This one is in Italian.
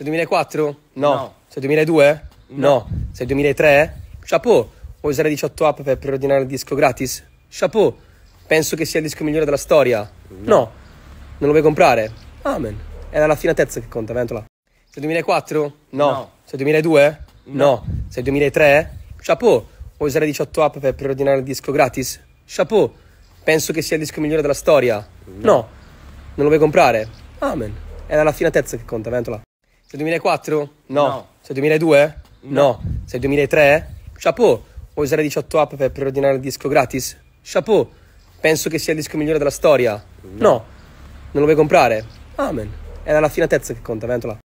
Sei 2004? No. no. Sei 2002? No. no. Sei 2003? Chapeau. Vuoi usare 18 app per preordinare il disco gratis? Chapeau. Penso che sia il disco migliore della storia? No. no. Non lo vuoi comprare? Amen. È la finatezza che conta, ventola. Sei 2004? No. no. Sei 2002? No. Sei 2003? Chapeau. Vuoi usare 18 app per preordinare il disco gratis? Chapeau. Penso che sia il disco migliore della storia? No. Non lo vuoi comprare? Amen. È la finatezza che conta, ventola. Sei 2004? No. no. Sei 2002? No. no. Sei 2003? Chapeau. Vuoi usare 18 app per preordinare il disco gratis? Chapeau. Penso che sia il disco migliore della storia? No. no. Non lo vuoi comprare? Amen. È la raffinatezza che conta, Ventola.